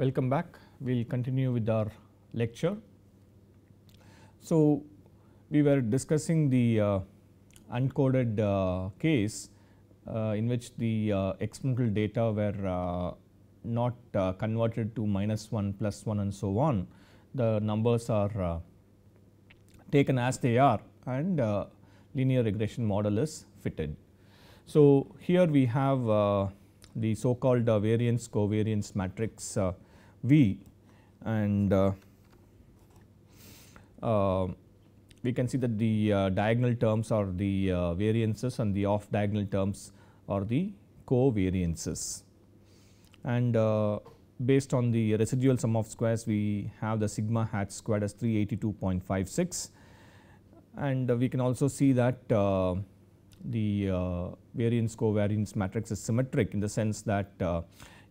Welcome back. We will continue with our lecture. So, we were discussing the uh, uncoded uh, case uh, in which the uh, experimental data were uh, not uh, converted to minus 1 plus 1 and so on. The numbers are taken as they are and linear regression model is fitted. So, here we have the so called variance covariance matrix V and uh, uh, we can see that the uh, diagonal terms are the variances and the off diagonal terms are the covariances. And based on the residual sum of squares we have the sigma hat squared as 382.56 and we can also see that uh, the uh, variance covariance matrix is symmetric in the sense that uh,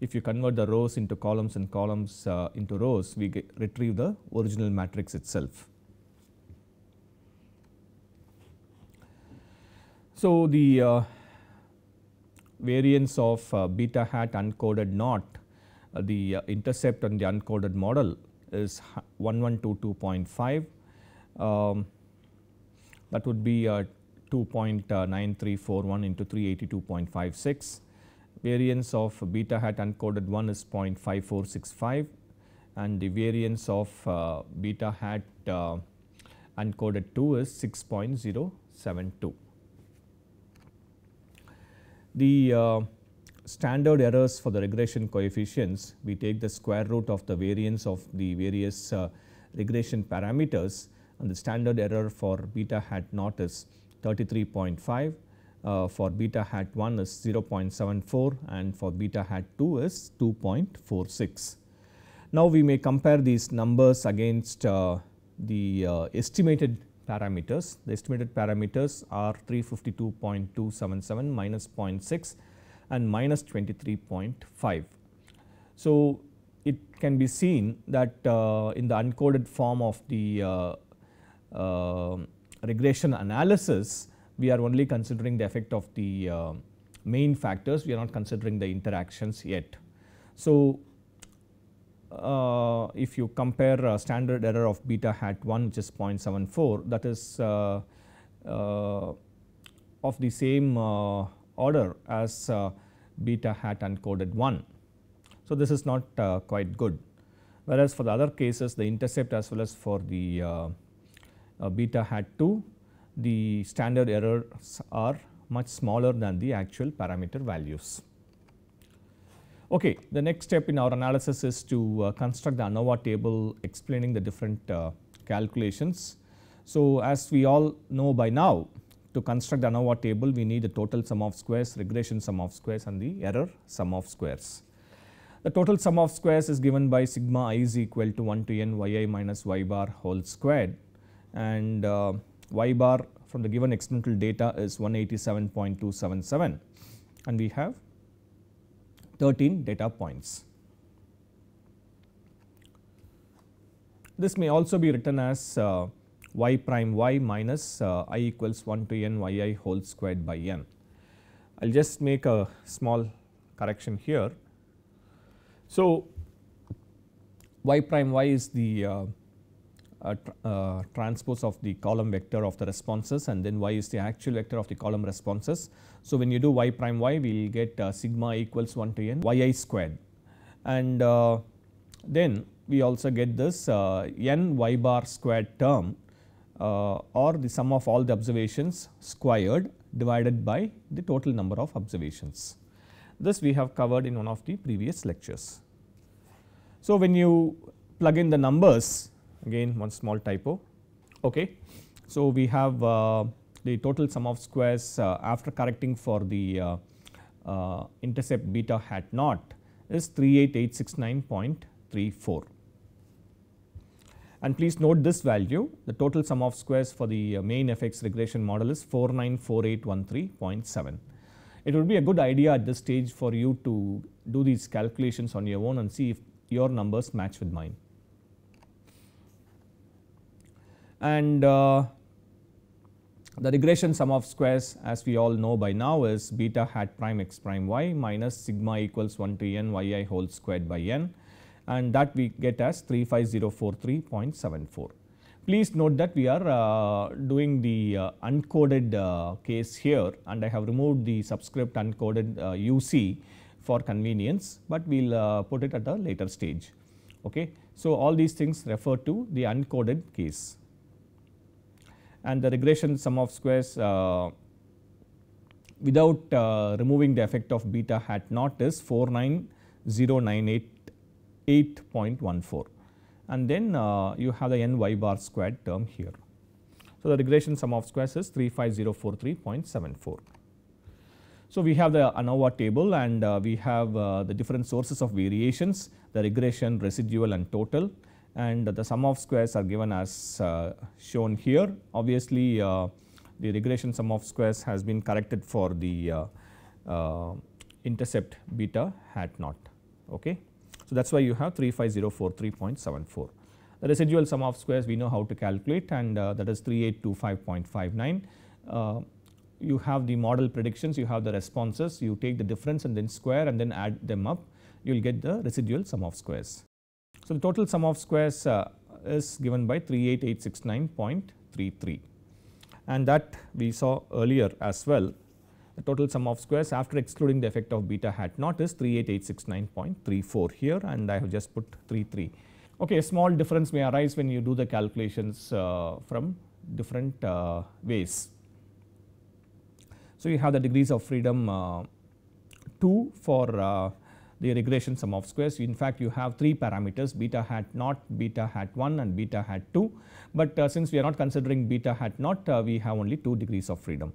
if you convert the rows into columns and columns uh, into rows, we get, retrieve the original matrix itself. So, the uh, variance of uh, beta hat uncoded not uh, the uh, intercept on the uncoded model is 1122.5. Um, that would be uh, 2.9341 into 382.56 variance of beta hat uncoded 1 is 0.5465 and the variance of uh, beta hat uh, uncoded 2 is 6.072. The uh, standard errors for the regression coefficients, we take the square root of the variance of the various uh, regression parameters and the standard error for beta hat naught is 33.5 uh, for beta hat 1 is 0.74 and for beta hat 2 is 2.46. Now, we may compare these numbers against uh, the uh, estimated parameters. The estimated parameters are 352.277 minus 0.6 and minus 23.5. So, it can be seen that uh, in the uncoded form of the uh, uh, regression analysis, we are only considering the effect of the uh, main factors, we are not considering the interactions yet. So, uh, if you compare uh, standard error of beta hat 1 which is 0.74 that is uh, uh, of the same uh, order as beta hat uncoded 1. So, this is not quite good whereas for the other cases the intercept as well as for the beta hat 2 the standard errors are much smaller than the actual parameter values. Okay, the next step in our analysis is to uh, construct the ANOVA table explaining the different uh, calculations. So, as we all know by now to construct the ANOVA table we need the total sum of squares, regression sum of squares and the error sum of squares. The total sum of squares is given by sigma i is equal to 1 to n yi minus y bar whole squared and uh, y bar from the given experimental data is 187.277 and we have 13 data points. This may also be written as uh, y prime y minus uh, i equals 1 to n y i whole squared by n. I will just make a small correction here. So, y prime y is the uh, uh, uh, transpose of the column vector of the responses and then y is the actual vector of the column responses. So, when you do y prime y we will get uh, sigma equals 1 to n yi squared and uh, then we also get this uh, n y bar squared term uh, or the sum of all the observations squared divided by the total number of observations. This we have covered in one of the previous lectures. So, when you plug in the numbers again one small typo okay. So we have uh, the total sum of squares uh, after correcting for the uh, intercept beta hat naught is 38869.34 and please note this value the total sum of squares for the main FX regression model is 494813.7. It would be a good idea at this stage for you to do these calculations on your own and see if your numbers match with mine. and uh, the regression sum of squares as we all know by now is beta hat prime x prime y minus sigma equals 1 to n y i whole squared by n and that we get as 35043.74. Please note that we are uh, doing the uh, uncoded uh, case here and I have removed the subscript uncoded UC uh, for convenience, but we will uh, put it at a later stage. Okay. So, all these things refer to the uncoded case and the regression sum of squares uh, without uh, removing the effect of beta hat naught is four nine zero nine eight eight point one four, and then uh, you have the n y bar squared term here. So, the regression sum of squares is 35043.74. So, we have the ANOVA table and we have the different sources of variations, the regression, residual and total and the sum of squares are given as uh, shown here. Obviously, uh, the regression sum of squares has been corrected for the uh, intercept beta hat naught. Okay. So, that is why you have 35043.74. The residual sum of squares we know how to calculate and uh, that is 3825.59. Uh, you have the model predictions, you have the responses, you take the difference and then square and then add them up, you will get the residual sum of squares. So, the total sum of squares uh, is given by 38869.33 and that we saw earlier as well the total sum of squares after excluding the effect of beta hat naught is 38869.34 here and I have just put 33. Okay, a small difference may arise when you do the calculations uh, from different uh, ways. So, you have the degrees of freedom uh, 2 for uh, the regression sum of squares. In fact, you have 3 parameters beta hat naught, beta hat 1 and beta hat 2, but uh, since we are not considering beta hat naught, uh, we have only 2 degrees of freedom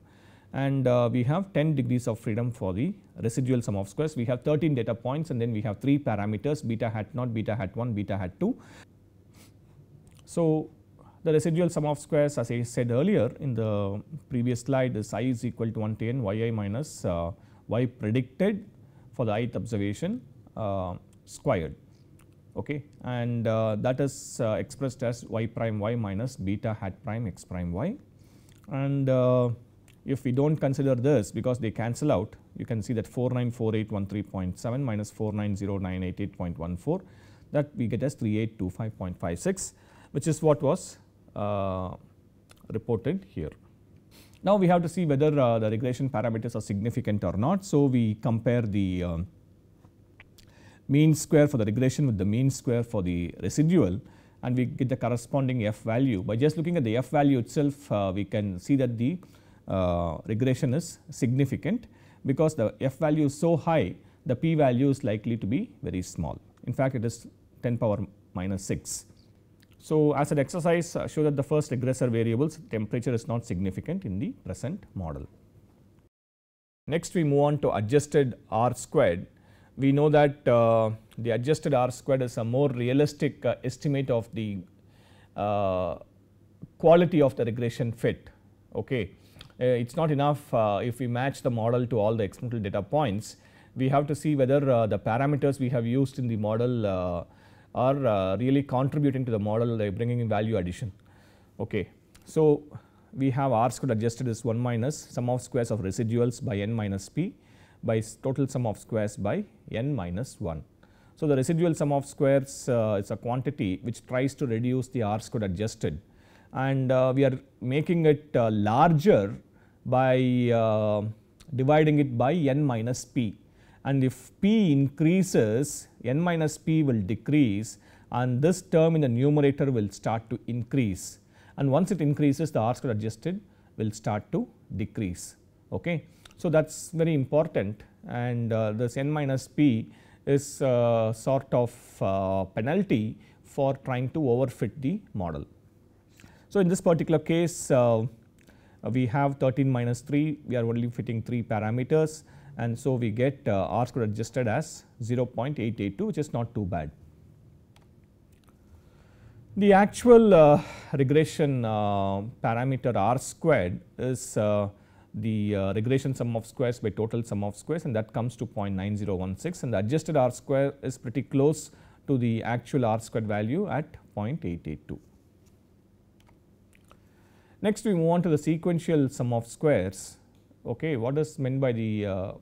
and uh, we have 10 degrees of freedom for the residual sum of squares. We have 13 data points and then we have 3 parameters beta hat naught, beta hat 1, beta hat 2. So, the residual sum of squares as I said earlier in the previous slide is i is equal to 110 yi minus uh, y predicted for the ith observation uh, squared okay and uh, that is uh, expressed as y prime y minus beta hat prime x prime y and if we do not consider this because they cancel out you can see that 494813.7 minus 490988.14 that we get as 3825.56 which is what was uh, reported here. Now we have to see whether uh, the regression parameters are significant or not. So we compare the uh, mean square for the regression with the mean square for the residual and we get the corresponding f value. By just looking at the f value itself uh, we can see that the uh, regression is significant because the f value is so high the p value is likely to be very small. In fact it is 10 power minus 6. So, as an exercise uh, show that the first regressor variables temperature is not significant in the present model. Next we move on to adjusted R squared. We know that uh, the adjusted R squared is a more realistic uh, estimate of the uh, quality of the regression fit. Okay. Uh, it is not enough uh, if we match the model to all the experimental data points. We have to see whether the parameters we have used in the model are uh, really contributing to the model they're bringing in value addition. Okay. So, we have r squared adjusted as 1 minus sum of squares of residuals by n minus p by total sum of squares by n minus 1. So, the residual sum of squares uh, is a quantity which tries to reduce the r squared adjusted and uh, we are making it uh, larger by uh, dividing it by n minus p and if p increases n minus p will decrease and this term in the numerator will start to increase and once it increases the r square adjusted will start to decrease. Okay. So, that is very important and uh, this n minus p is uh, sort of uh, penalty for trying to overfit the model. So, in this particular case uh, we have 13 minus 3 we are only fitting 3 parameters and so we get uh, R square adjusted as 0.882 which is not too bad. The actual uh, regression uh, parameter r squared is uh, the uh, regression sum of squares by total sum of squares and that comes to 0.9016 and the adjusted r square is pretty close to the actual r squared value at 0.882. Next we move on to the sequential sum of squares Okay, what is meant by the uh,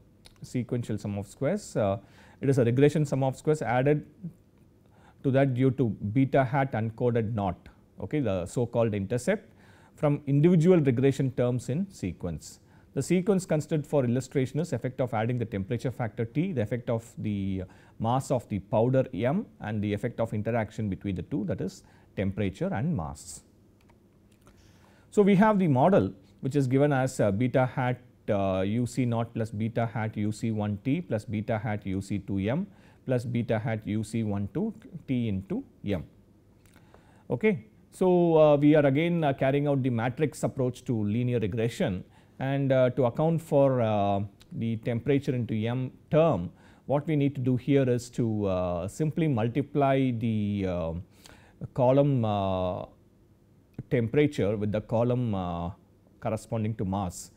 sequential sum of squares? Uh, it is a regression sum of squares added to that due to beta hat uncoded knot, okay, the so called intercept from individual regression terms in sequence. The sequence considered for illustration is effect of adding the temperature factor T, the effect of the mass of the powder M and the effect of interaction between the two that is temperature and mass. So, we have the model which is given as uh, beta hat uc uh, naught plus beta hat uc1t plus beta hat uc2m plus beta hat uc12 t into m. Okay. So, uh, we are again uh, carrying out the matrix approach to linear regression and uh, to account for uh, the temperature into m term what we need to do here is to uh, simply multiply the column temperature with the column corresponding to mass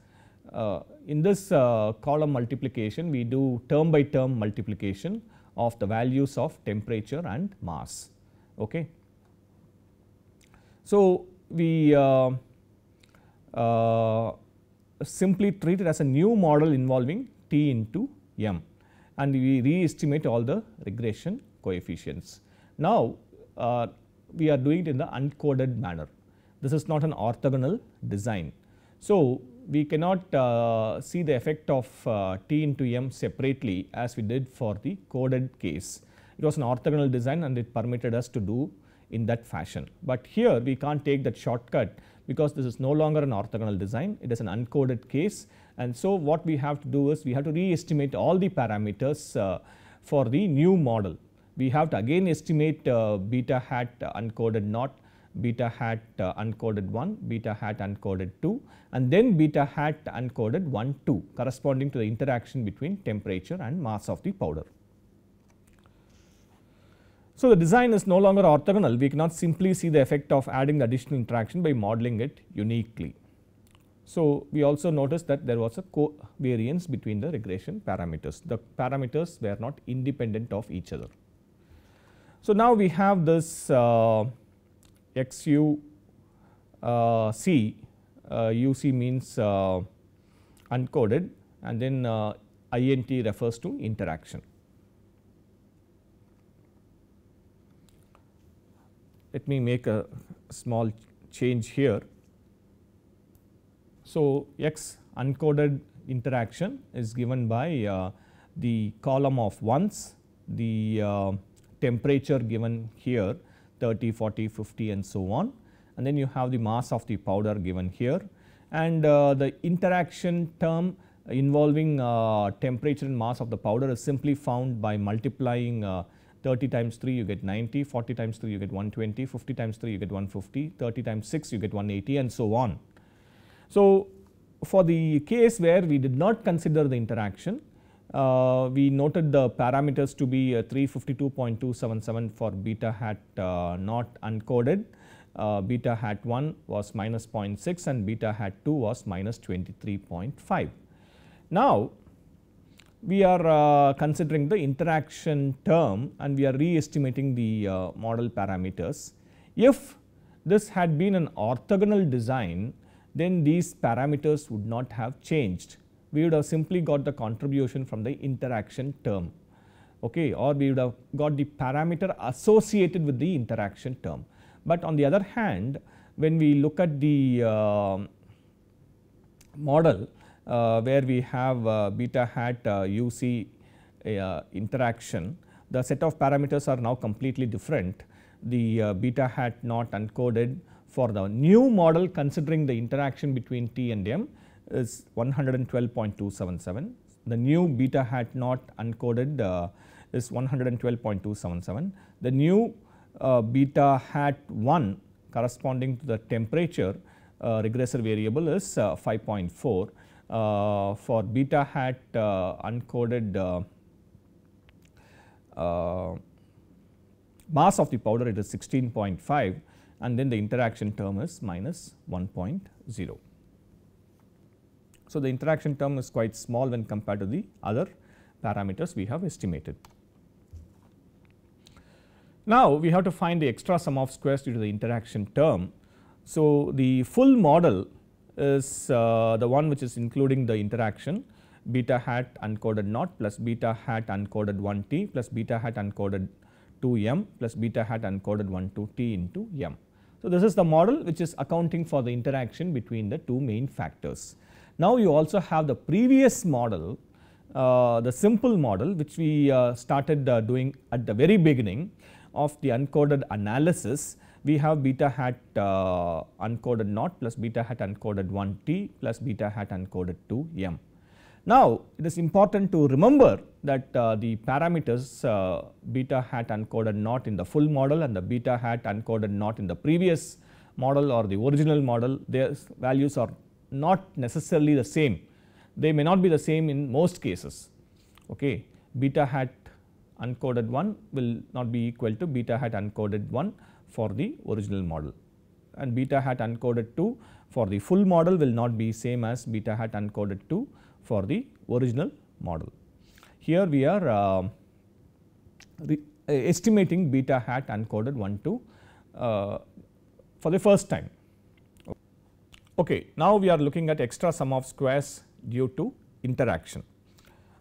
uh, in this uh, column multiplication, we do term by term multiplication of the values of temperature and mass. Okay. So, we uh, simply treat it as a new model involving T into M and we re-estimate all the regression coefficients. Now, uh, we are doing it in the uncoded manner. This is not an orthogonal design. So, we cannot uh, see the effect of uh, T into M separately as we did for the coded case. It was an orthogonal design and it permitted us to do in that fashion. But here we can't take that shortcut because this is no longer an orthogonal design, it is an uncoded case. And so what we have to do is we have to re-estimate all the parameters uh, for the new model. We have to again estimate uh, beta hat uncoded not beta hat uh, uncoded 1, beta hat uncoded 2 and then beta hat uncoded 1, 2 corresponding to the interaction between temperature and mass of the powder. So, the design is no longer orthogonal, we cannot simply see the effect of adding the additional interaction by modeling it uniquely. So, we also noticed that there was a covariance between the regression parameters, the parameters were not independent of each other. So, now we have this uh, x u uh, c, uh, u c means uh, uncoded and then INT refers to interaction. Let me make a small change here. So, x uncoded interaction is given by uh, the column of ones, the uh, temperature given here 30, 40, 50 and so on. And then you have the mass of the powder given here and uh, the interaction term involving uh, temperature and mass of the powder is simply found by multiplying uh, 30 times 3 you get 90, 40 times 3 you get 120, 50 times 3 you get 150, 30 times 6 you get 180 and so on. So, for the case where we did not consider the interaction uh, we noted the parameters to be uh, 352.277 for beta hat uh, not uncoded. Uh, beta hat 1 was minus 0.6 and beta hat 2 was minus 23.5. Now, we are uh, considering the interaction term and we are re-estimating the uh, model parameters. If this had been an orthogonal design, then these parameters would not have changed we would have simply got the contribution from the interaction term okay or we would have got the parameter associated with the interaction term. But on the other hand when we look at the uh, model uh, where we have uh, beta hat UC uh, uh, interaction the set of parameters are now completely different the uh, beta hat not encoded for the new model considering the interaction between T and M is 112.277. The new beta hat not encoded uh, is 112.277. The new uh, beta hat 1 corresponding to the temperature uh, regressor variable is uh, 5.4. Uh, for beta hat uncoded uh, mass of the powder it is 16.5 and then the interaction term is minus 1.0. So, the interaction term is quite small when compared to the other parameters we have estimated. Now, we have to find the extra sum of squares due to the interaction term. So, the full model is uh, the one which is including the interaction beta hat uncoded naught plus beta hat uncoded 1 t plus beta hat uncoded 2 m plus beta hat uncoded 1 2 t into m. So, this is the model which is accounting for the interaction between the two main factors. Now you also have the previous model, uh, the simple model which we uh, started uh, doing at the very beginning of the uncoded analysis. We have beta hat uncoded uh, naught plus beta hat uncoded 1 t plus beta hat uncoded 2 m. Now it is important to remember that uh, the parameters uh, beta hat uncoded naught in the full model and the beta hat uncoded naught in the previous model or the original model their values are not necessarily the same. They may not be the same in most cases. Okay. Beta hat uncoded 1 will not be equal to beta hat uncoded 1 for the original model and beta hat uncoded 2 for the full model will not be same as beta hat uncoded 2 for the original model. Here we are uh, uh estimating beta hat uncoded 1 two uh, for the first time Okay, now we are looking at extra sum of squares due to interaction.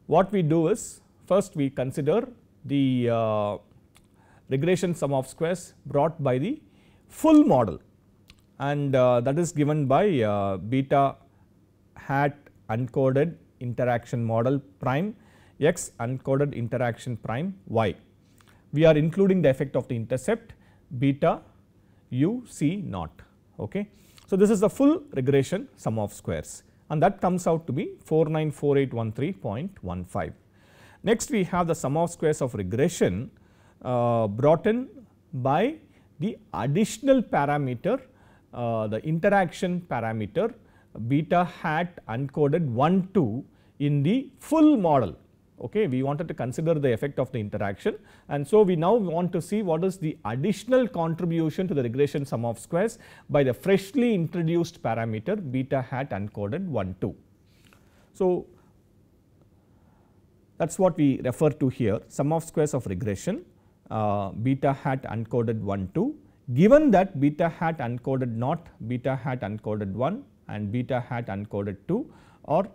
What we do is first we consider the uh, regression sum of squares brought by the full model and uh, that is given by uh, beta hat uncoded interaction model prime x uncoded interaction prime y. We are including the effect of the intercept beta u c naught. Okay. So, this is the full regression sum of squares and that comes out to be 494813.15. Next we have the sum of squares of regression uh, brought in by the additional parameter uh, the interaction parameter beta hat uncoded 1 2 in the full model okay we wanted to consider the effect of the interaction and so we now want to see what is the additional contribution to the regression sum of squares by the freshly introduced parameter beta hat uncoded 1 2. So, that is what we refer to here sum of squares of regression uh, beta hat uncoded 1 2 given that beta hat uncoded not beta hat uncoded 1 and beta hat uncoded 2 are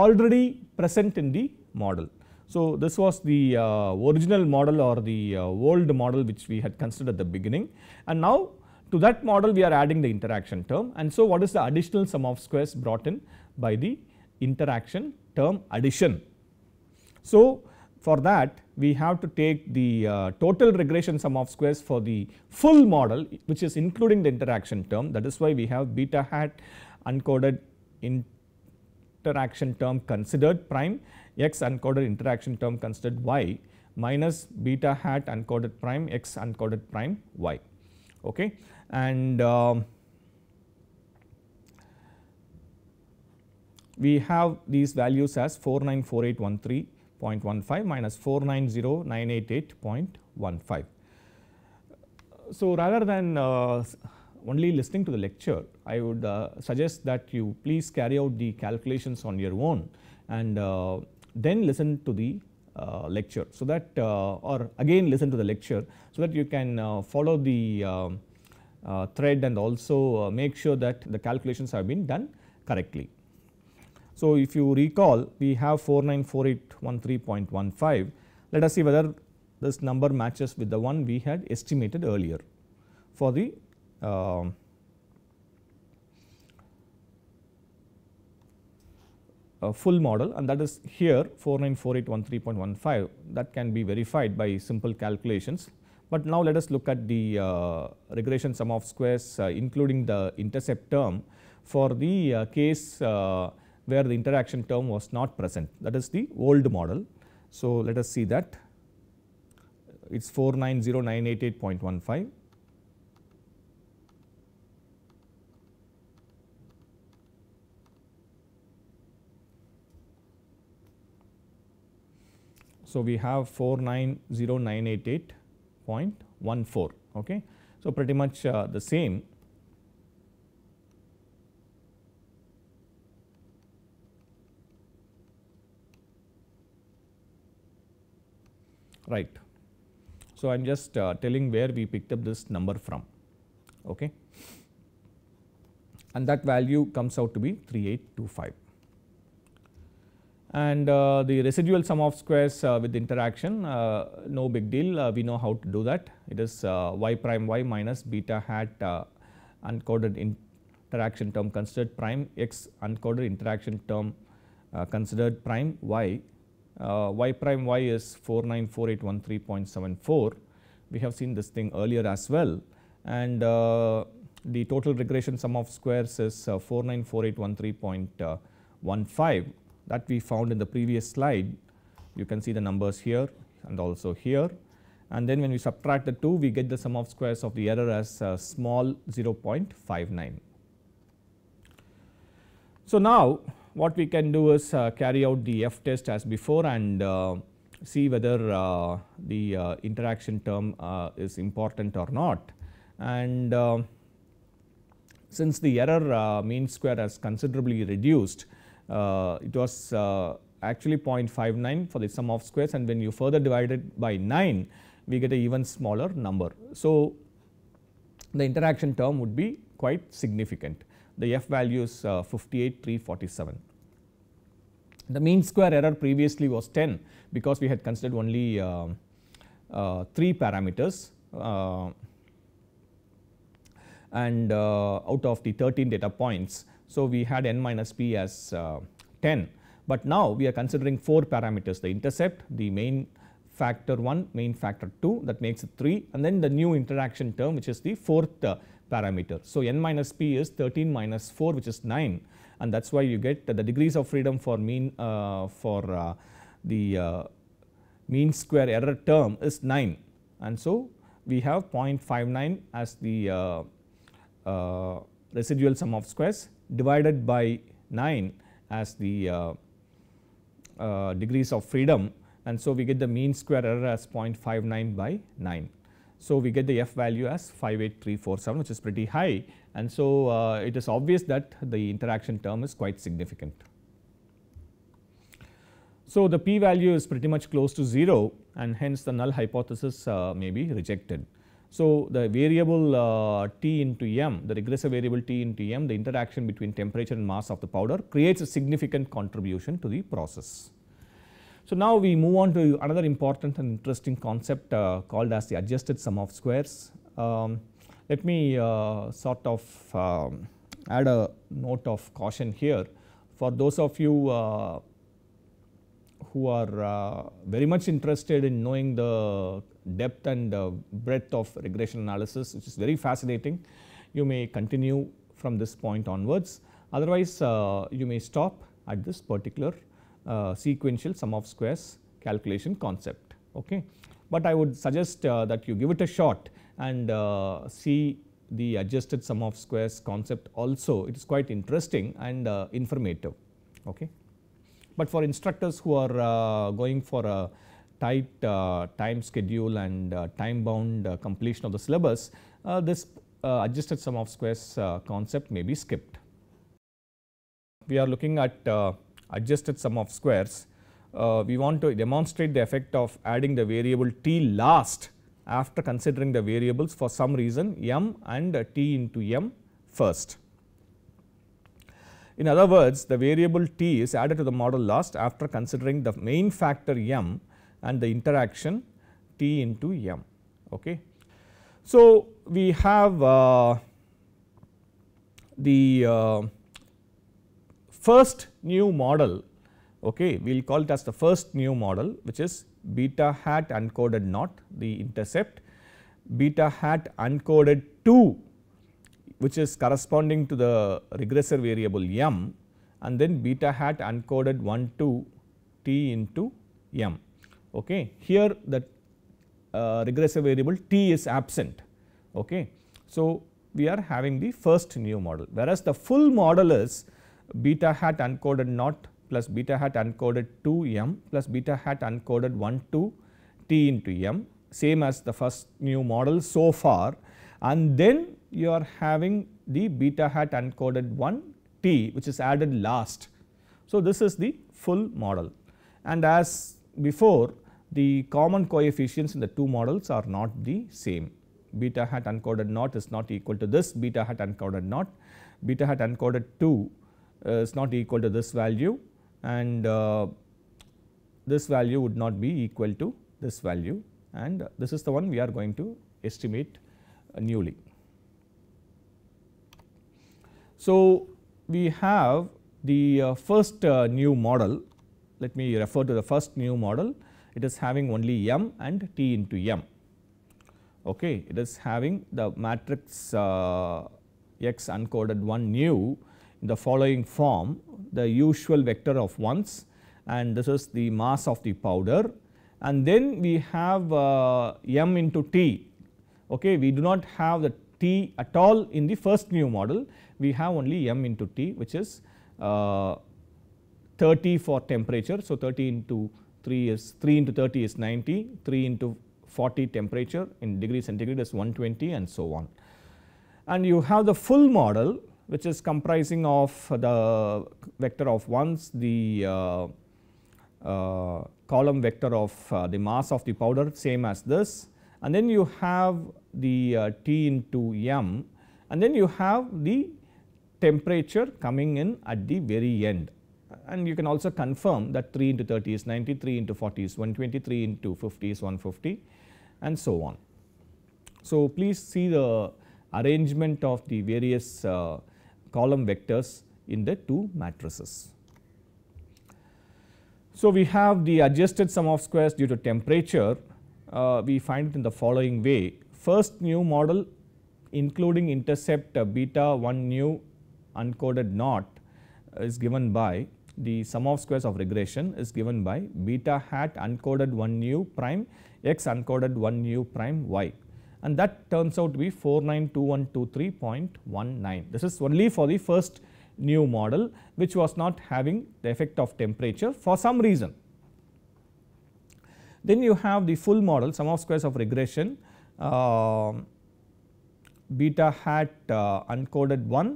already present in the model. So, this was the uh, original model or the uh, old model which we had considered at the beginning and now to that model we are adding the interaction term and so what is the additional sum of squares brought in by the interaction term addition. So, for that we have to take the uh, total regression sum of squares for the full model which is including the interaction term that is why we have beta hat uncoded interaction term considered prime x uncoded interaction term considered y minus beta hat uncoded prime x uncoded prime y. Okay. And um, we have these values as 494813.15 minus 490988.15. So, rather than uh, only listening to the lecture, I would uh, suggest that you please carry out the calculations on your own and uh, then listen to the uh, lecture so that uh, or again listen to the lecture so that you can uh, follow the um, uh, thread and also uh, make sure that the calculations have been done correctly. So, if you recall we have 494813.15 let us see whether this number matches with the one we had estimated earlier for the um, A full model and that is here 494813.15 that can be verified by simple calculations. But now let us look at the uh, regression sum of squares uh, including the intercept term for the uh, case uh, where the interaction term was not present that is the old model. So, let us see that it is 490988.15 So, we have 490988.14 okay. So, pretty much uh, the same right. So, I am just uh, telling where we picked up this number from okay. and that value comes out to be 3825 and uh, the residual sum of squares uh, with interaction uh, no big deal uh, we know how to do that it is uh, y prime y minus beta hat uh, uncoded interaction term considered prime x uncoded interaction term considered prime y y prime y is 494813.74 we have seen this thing earlier as well and the total regression sum of squares is 494813.15 that we found in the previous slide. You can see the numbers here and also here and then when we subtract the 2 we get the sum of squares of the error as uh, small 0.59. So, now what we can do is uh, carry out the f test as before and uh, see whether uh, the uh, interaction term uh, is important or not and since the error mean square has considerably reduced uh, it was uh, actually 0.59 for the sum of squares and when you further divide it by 9 we get an even smaller number. So, the interaction term would be quite significant the f value is uh, The mean square error previously was 10 because we had considered only uh, uh, 3 parameters uh, and out of the 13 data points so, we had n minus p as uh, 10, but now we are considering 4 parameters the intercept, the main factor 1, main factor 2 that makes it 3 and then the new interaction term which is the fourth uh, parameter. So, n minus p is 13 minus 4 which is 9 and that is why you get the degrees of freedom for mean uh, for uh, the uh, mean square error term is 9 and so we have 0.59 as the uh, residual sum of squares divided by 9 as the uh, uh, degrees of freedom and so we get the mean square error as 0.59 by 9. So, we get the f value as 58347 which is pretty high and so uh, it is obvious that the interaction term is quite significant. So, the p value is pretty much close to 0 and hence the null hypothesis uh, may be rejected. So, the variable uh, T into M, the regressive variable T into M, the interaction between temperature and mass of the powder creates a significant contribution to the process. So, now we move on to another important and interesting concept uh, called as the adjusted sum of squares. Um, let me uh, sort of um, add a note of caution here. For those of you uh, who are uh, very much interested in knowing the depth and breadth of regression analysis which is very fascinating. You may continue from this point onwards otherwise uh, you may stop at this particular uh, sequential sum of squares calculation concept. Okay. But I would suggest uh, that you give it a shot and see the adjusted sum of squares concept also it is quite interesting and informative. Okay. But for instructors who are going for a tight uh, time schedule and uh, time bound uh, completion of the syllabus, this adjusted sum of squares concept may be skipped. We are looking at adjusted sum of squares. we want to demonstrate the effect of adding the variable t last after considering the variables for some reason m and t into m first. In other words, the variable t is added to the model last after considering the main factor m and the interaction T into M. Okay. So, we have uh, the uh, first new model okay we will call it as the first new model which is beta hat uncoded not the intercept beta hat uncoded 2 which is corresponding to the regressor variable m and then beta hat uncoded 1 2 t into m okay. Here the uh, regressive variable t is absent, okay. So, we are having the first new model whereas the full model is beta hat uncoded not plus beta hat uncoded 2 m plus beta hat uncoded 1 two t into m same as the first new model so far and then you are having the beta hat uncoded 1 t which is added last. So, this is the full model and as before the common coefficients in the two models are not the same. Beta hat uncoded naught is not equal to this, beta hat uncoded naught, beta hat uncoded 2 uh, is not equal to this value and uh, this value would not be equal to this value and this is the one we are going to estimate uh, newly. So, we have the uh, first uh, new model let me refer to the first new model, it is having only m and t into m. Okay. It is having the matrix uh, x uncoded 1 nu in the following form, the usual vector of ones and this is the mass of the powder and then we have uh, m into t. Okay. We do not have the t at all in the first new model, we have only m into t which is uh, 30 for temperature. So, 30 into 3 is 3 into 30 is 90, 3 into 40 temperature in degree centigrade is 120 and so on. And you have the full model which is comprising of the vector of 1's, the uh, uh, column vector of uh, the mass of the powder same as this and then you have the uh, T into M and then you have the temperature coming in at the very end and you can also confirm that 3 into 30 is 90, 3 into 40 is 123 into 50 is 150 and so on. So, please see the arrangement of the various uh, column vectors in the two matrices. So, we have the adjusted sum of squares due to temperature, uh, we find it in the following way. First new model including intercept uh, beta 1 nu uncoded naught is given by the sum of squares of regression is given by beta hat uncoded 1 u prime x uncoded 1 u prime y and that turns out to be 492123.19. This is only for the first new model which was not having the effect of temperature for some reason. Then you have the full model sum of squares of regression uh, beta hat uh, uncoded 1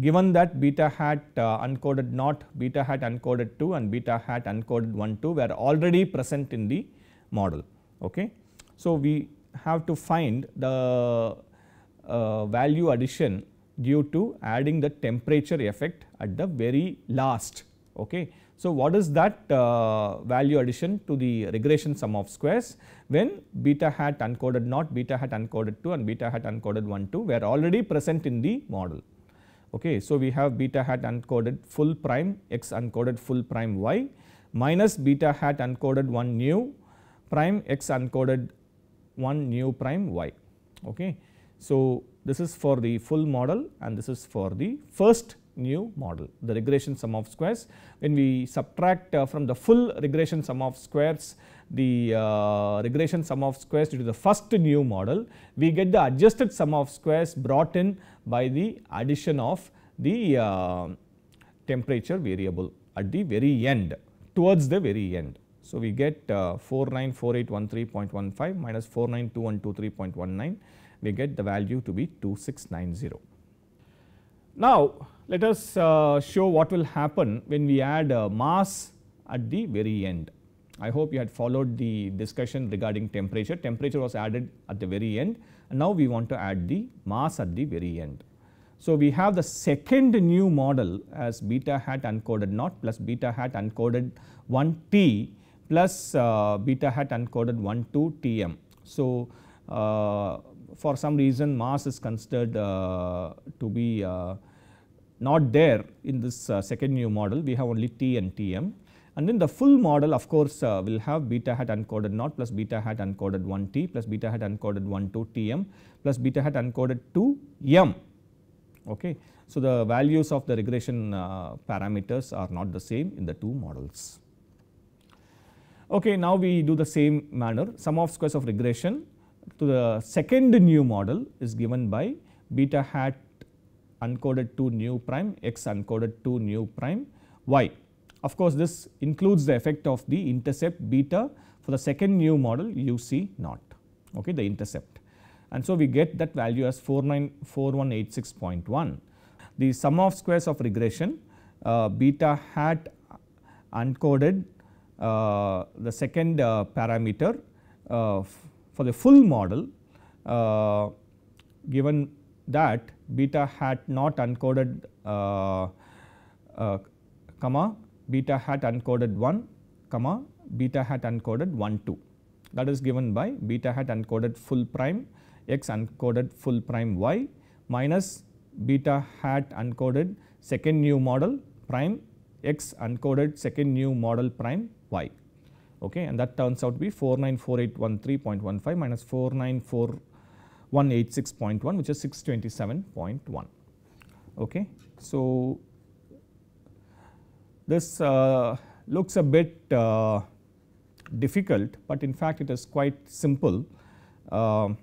given that beta hat uh, uncoded not, beta hat uncoded 2 and beta hat uncoded 1 2 were already present in the model. Okay. So, we have to find the uh, value addition due to adding the temperature effect at the very last. Okay. So, what is that uh, value addition to the regression sum of squares when beta hat uncoded not, beta hat uncoded 2 and beta hat uncoded 1 2 were already present in the model. Okay. So, we have beta hat uncoded full prime x uncoded full prime y minus beta hat uncoded 1 nu prime x uncoded 1 nu prime y. Okay. So, this is for the full model and this is for the first new model. The regression sum of squares when we subtract uh, from the full regression sum of squares the uh, regression sum of squares due to the first new model we get the adjusted sum of squares brought in by the addition of the uh, temperature variable at the very end towards the very end. So, we get uh, 494813.15 minus 492123.19 we get the value to be 2690. Now, let us uh, show what will happen when we add mass at the very end. I hope you had followed the discussion regarding temperature. Temperature was added at the very end and now we want to add the mass at the very end. So, we have the second new model as beta hat uncoded naught plus beta hat uncoded 1 t plus uh, beta hat uncoded 1 2 t m. So, uh, for some reason mass is considered uh, to be uh, not there in this uh, second new model we have only T and Tm and then the full model of course uh, will have beta hat uncoded naught plus beta hat uncoded 1t plus beta hat uncoded 1 2 tm plus beta hat uncoded 2 m. Okay. So, the values of the regression uh, parameters are not the same in the two models. Okay, now we do the same manner sum of squares of regression to the second new model is given by beta hat uncoded 2 nu prime, x uncoded 2 nu prime y. Of course, this includes the effect of the intercept beta for the second new model UC naught, okay, the intercept. And so, we get that value as 4186.1. The sum of squares of regression uh, beta hat uncoded uh, the second uh, parameter uh, for the full model uh, given that beta hat not encoded uh, uh, comma beta hat encoded 1 comma beta hat encoded 1 2 that is given by beta hat encoded full prime x encoded full prime y minus beta hat encoded second new model prime x encoded second new model prime y okay and that turns out to be 494813.15 minus point one five minus four nine four. 186.1 which is 627.1 okay. So, this uh, looks a bit uh, difficult, but in fact it is quite simple. Um, uh,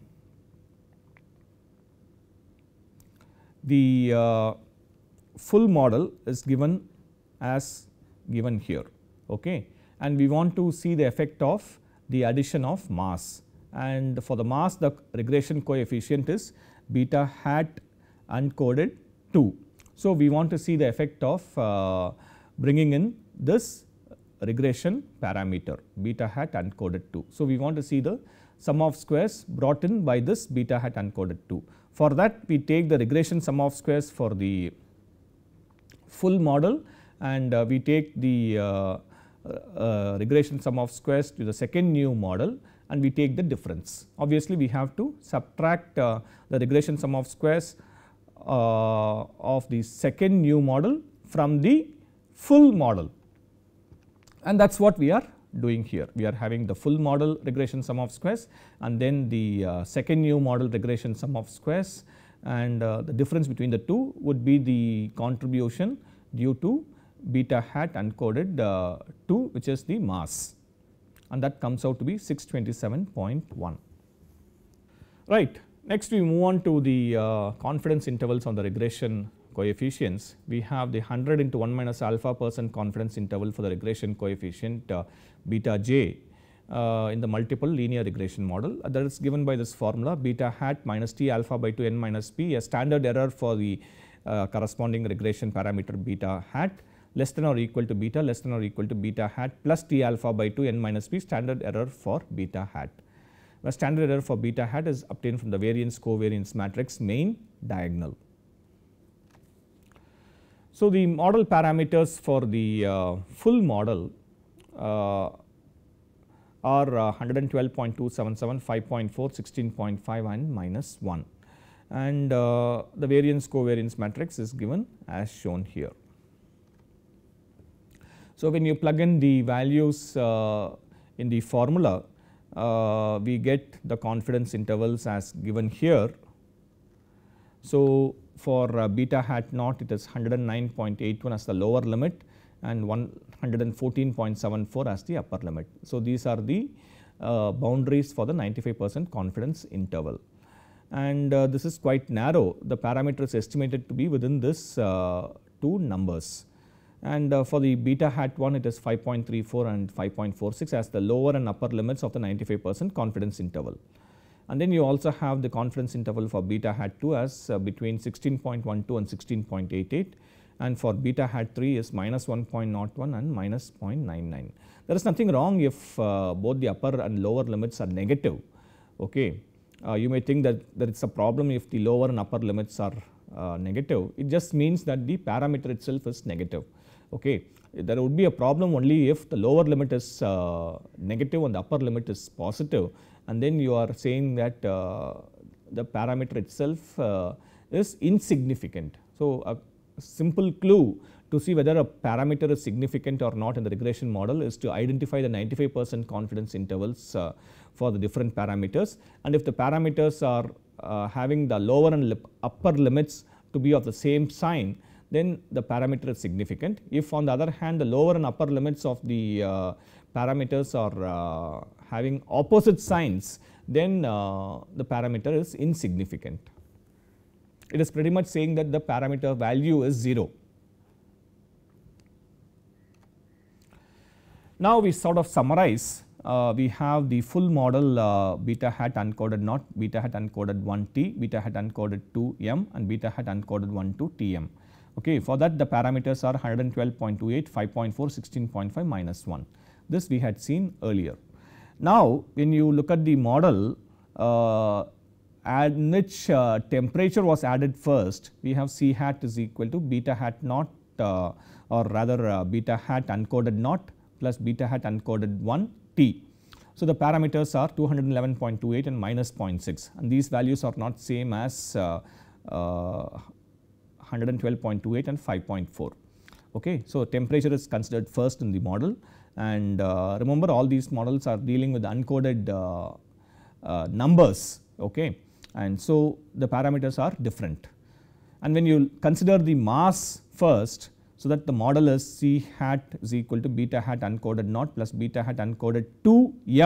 the full model is given as given here okay and we want to see the effect of the addition of mass and for the mass the regression coefficient is beta hat uncoded 2. So, we want to see the effect of uh, bringing in this regression parameter beta hat uncoded 2. So, we want to see the sum of squares brought in by this beta hat uncoded 2. For that we take the regression sum of squares for the full model and uh, we take the uh, uh regression sum of squares to the second new model and we take the difference. Obviously, we have to subtract uh, the regression sum of squares uh, of the second new model from the full model and that is what we are doing here. We are having the full model regression sum of squares and then the uh, second new model regression sum of squares and uh, the difference between the two would be the contribution due to beta hat uncoded uh, 2 which is the mass and that comes out to be 627.1. Right. Next we move on to the uh, confidence intervals on the regression coefficients. We have the 100 into 1 minus alpha percent confidence interval for the regression coefficient uh, beta j uh, in the multiple linear regression model uh, that is given by this formula beta hat minus t alpha by 2 n minus p a standard error for the uh, corresponding regression parameter beta hat less than or equal to beta less than or equal to beta hat plus t alpha by 2 n minus p standard error for beta hat. Where standard error for beta hat is obtained from the variance covariance matrix main diagonal. So, the model parameters for the uh, full model uh, are uh, 112.277, 5.4, 16.5 and minus 1 and uh, the variance covariance matrix is given as shown here. So, when you plug in the values uh, in the formula, uh, we get the confidence intervals as given here. So, for uh, beta hat naught it is 109.81 as the lower limit and 114.74 as the upper limit. So, these are the boundaries for the 95 percent confidence interval and this is quite narrow the parameter is estimated to be within this two numbers and uh, for the beta hat 1 it is 5.34 and 5.46 as the lower and upper limits of the 95 percent confidence interval. And then you also have the confidence interval for beta hat 2 as uh, between 16.12 and 16.88 and for beta hat 3 is minus 1.01 and minus 0.99. There is nothing wrong if uh, both the upper and lower limits are negative. Okay. Uh, you may think that there is a problem if the lower and upper limits are uh, negative, it just means that the parameter itself is negative. Okay. There would be a problem only if the lower limit is uh, negative and the upper limit is positive and then you are saying that uh, the parameter itself uh, is insignificant. So, a simple clue to see whether a parameter is significant or not in the regression model is to identify the 95 percent confidence intervals uh, for the different parameters and if the parameters are uh, having the lower and upper limits to be of the same sign then the parameter is significant. If on the other hand the lower and upper limits of the uh, parameters are uh, having opposite signs, then uh, the parameter is insignificant. It is pretty much saying that the parameter value is 0. Now we sort of summarize uh, we have the full model uh, beta hat uncoded not beta hat uncoded 1t, beta hat uncoded 2m and beta hat uncoded 1 to tm. Okay, for that the parameters are 112.28, 5.4, 16.5, minus 1. This we had seen earlier. Now, when you look at the model uh, at which uh, temperature was added first, we have C hat is equal to beta hat naught uh, or rather uh, beta hat uncoded naught plus beta hat uncoded 1 t. So, the parameters are 211.28 and minus 0.6 and these values are not same as uh, uh 112.28 and 5.4. Okay. So, temperature is considered first in the model and uh, remember all these models are dealing with uncoded uh, uh, numbers okay and so the parameters are different and when you consider the mass first so that the model is c hat is equal to beta hat uncoded naught plus beta hat uncoded 2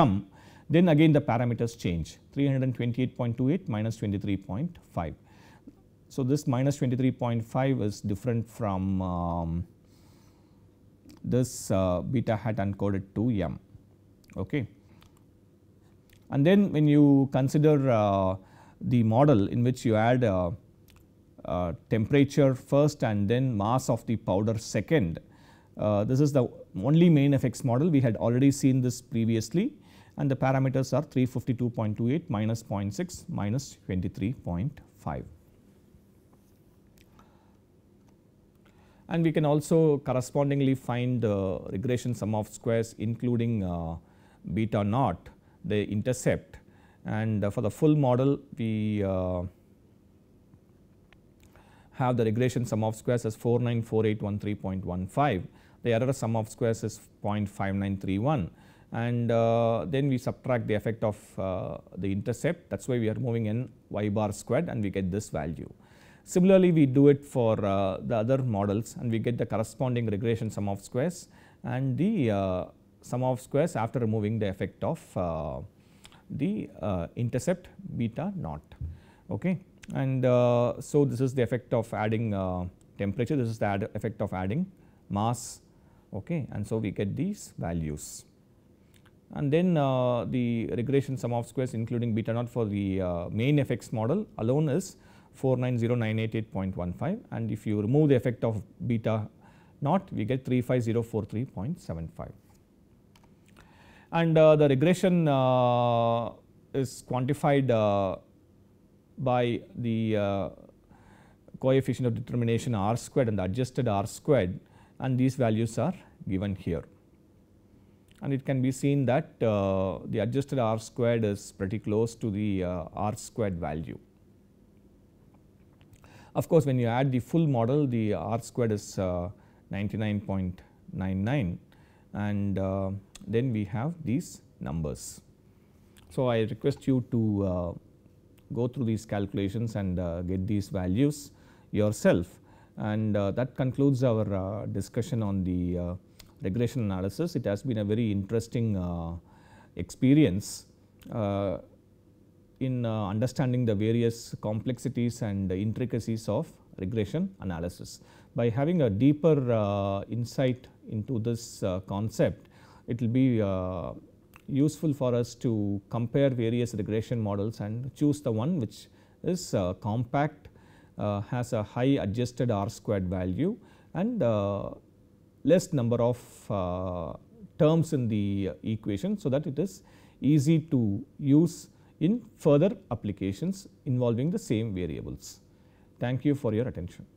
m then again the parameters change 328.28 minus 23.5 so, this minus 23.5 is different from um, this uh, beta hat encoded to m. Okay. And then when you consider uh, the model in which you add uh, uh temperature first and then mass of the powder second, uh, this is the only main FX model we had already seen this previously and the parameters are 352.28 minus 0.6 minus 23.5. and we can also correspondingly find the uh, regression sum of squares including uh, beta naught the intercept and uh, for the full model we have the regression sum of squares as 494813.15 the error sum of squares is 0.5931 and uh, then we subtract the effect of uh, the intercept that is why we are moving in y bar squared and we get this value. Similarly, we do it for uh, the other models and we get the corresponding regression sum of squares and the uh, sum of squares after removing the effect of uh, the intercept beta naught. Okay. And so, this is the effect of adding temperature, this is the effect of adding mass okay. and so we get these values. And then uh, the regression sum of squares including beta naught for the uh, main FX model alone is 490988.15 and if you remove the effect of beta naught we get 35043.75. And uh, the regression uh, is quantified uh, by the uh, coefficient of determination r squared and the adjusted r squared and these values are given here. And it can be seen that uh, the adjusted r squared is pretty close to the uh, r squared value. Of course, when you add the full model the R squared is 99.99 uh, and uh, then we have these numbers. So, I request you to uh, go through these calculations and get these values yourself and that concludes our discussion on the regression analysis. It has been a very interesting experience in uh, understanding the various complexities and intricacies of regression analysis. By having a deeper uh, insight into this uh, concept, it will be useful for us to compare various regression models and choose the one which is uh, compact, uh, has a high adjusted R squared value and uh, less number of terms in the equation. So, that it is easy to use in further applications involving the same variables. Thank you for your attention.